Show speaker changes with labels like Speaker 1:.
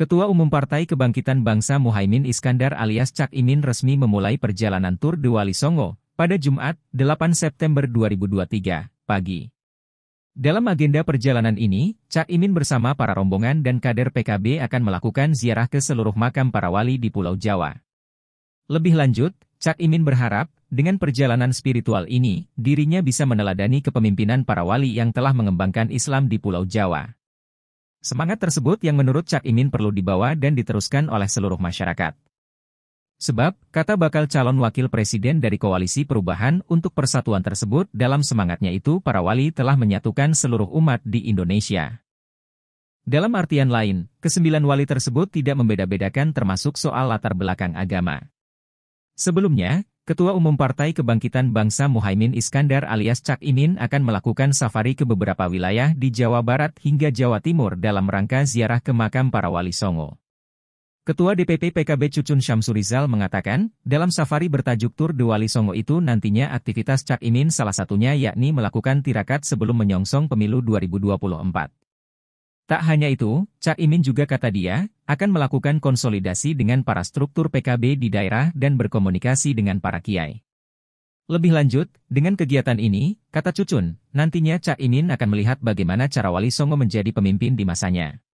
Speaker 1: Ketua Umum Partai Kebangkitan Bangsa Muhaimin Iskandar alias Cak Imin resmi memulai perjalanan tur di Wali Songo pada Jumat, 8 September 2023, pagi. Dalam agenda perjalanan ini, Cak Imin bersama para rombongan dan kader PKB akan melakukan ziarah ke seluruh makam para wali di Pulau Jawa. Lebih lanjut, Cak Imin berharap, dengan perjalanan spiritual ini, dirinya bisa meneladani kepemimpinan para wali yang telah mengembangkan Islam di Pulau Jawa. Semangat tersebut yang menurut Cak Imin perlu dibawa dan diteruskan oleh seluruh masyarakat. Sebab, kata bakal calon wakil presiden dari Koalisi Perubahan untuk Persatuan tersebut dalam semangatnya itu para wali telah menyatukan seluruh umat di Indonesia. Dalam artian lain, kesembilan wali tersebut tidak membeda-bedakan termasuk soal latar belakang agama. Sebelumnya, Ketua Umum Partai Kebangkitan Bangsa Muhaimin Iskandar alias Cak Imin akan melakukan safari ke beberapa wilayah di Jawa Barat hingga Jawa Timur dalam rangka ziarah ke makam para wali Songo. Ketua DPP PKB Cucun Syamsurizal mengatakan, dalam safari bertajuk Tur Wali Songo itu nantinya aktivitas Cak Imin salah satunya yakni melakukan tirakat sebelum menyongsong pemilu 2024. Tak hanya itu, Cak Imin juga kata dia, akan melakukan konsolidasi dengan para struktur PKB di daerah dan berkomunikasi dengan para kiai. Lebih lanjut, dengan kegiatan ini, kata Cucun, nantinya Cak Imin akan melihat bagaimana cara Wali Songo menjadi pemimpin di masanya.